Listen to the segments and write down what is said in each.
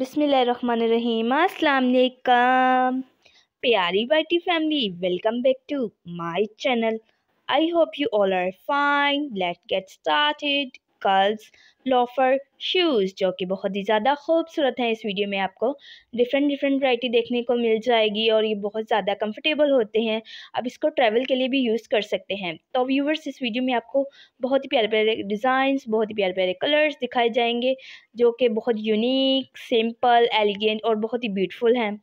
बिसमीम अलकम प्यारी बाटी family welcome back to my channel I hope you all are fine let's get started skulls loafer shoes जो कि बहुत ही ज़्यादा खूबसूरत हैं इस वीडियो में आपको डिफरेंट डिफरेंट वैरायटी देखने को मिल जाएगी और ये बहुत ज़्यादा कंफर्टेबल होते हैं आप इसको ट्रैवल के लिए भी यूज़ कर सकते हैं तो व्यूवर्स इस वीडियो में आपको बहुत ही प्यारे प्यारे डिज़ाइंस बहुत ही प्यारे प्यारे कलर्स दिखाए जाएंगे जो कि बहुत यूनिक सिंपल एलिगेंट और बहुत ही ब्यूटीफुल हैं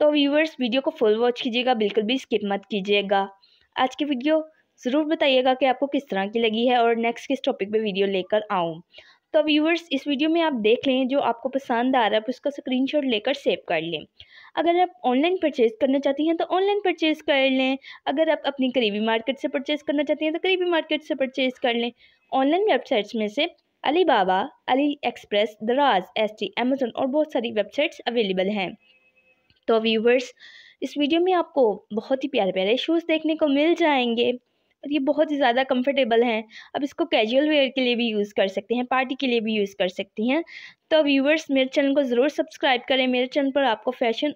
तो व्यूवर्स वीडियो को फुल वॉच कीजिएगा बिल्कुल भी स्किप मत कीजिएगा आज की वीडियो ज़रूर बताइएगा कि आपको किस तरह की लगी है और नेक्स्ट किस टॉपिक पे वीडियो लेकर आऊँ तो व्यूवर्स इस वीडियो में आप देख लें जो आपको पसंद आ रहा है आप उसका स्क्रीनशॉट लेकर सेव कर लें अगर आप ऑनलाइन परचेज़ करना चाहती हैं तो ऑनलाइन परचेज़ कर लें अगर आप अपनी करीबी मार्केट से परचेज़ करना चाहती हैं तो करीबी मार्केट से परचेज़ कर लें ऑनलाइन वेबसाइट्स में से Alibaba AliExpress Daraz एस टी अमेज़ोन और बहुत सारी वेबसाइट्स अवेलेबल हैं तो व्यूवर्स इस वीडियो में आपको बहुत ही प्यारे प्यारे शूज़ देखने को मिल जाएंगे और ये बहुत ही ज़्यादा कंफर्टेबल हैं आप इसको कैजुअल वेयर के लिए भी यूज़ कर सकते हैं पार्टी के लिए भी यूज़ कर सकती हैं तो व्यूवर्स मेरे चैनल को ज़रूर सब्सक्राइब करें मेरे चैनल पर आपको फैशन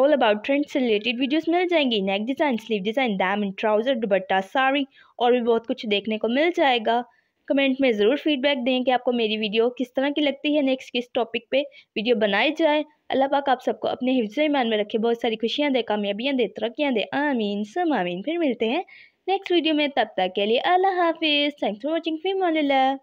ऑल अबाउट ट्रेंड से रिलेटेड वीडियोस मिल जाएंगी नेक डिज़ाइन स्लीव डिज़ाइन दामन ट्राउज़र दुबट्टा साड़ी और भी बहुत कुछ देखने को मिल जाएगा कमेंट में ज़रूर फीडबैक दें कि आपको मेरी वीडियो किस तरह की लगती है नेक्स्ट किस टॉपिक पे वीडियो बनाई जाए अल्लाह पाक आप सबको अपने हिफ्ज ईमान में रखे बहुत सारी खुशियाँ दे कामयाबियाँ दे तरक्याँ दे आमीन सम आमीन फिर मिलते हैं नेक्स्ट वीडियो में तब तक के लिए अल्लाह हाफिज़ थैंक्स फॉर वॉचिंग फिल्म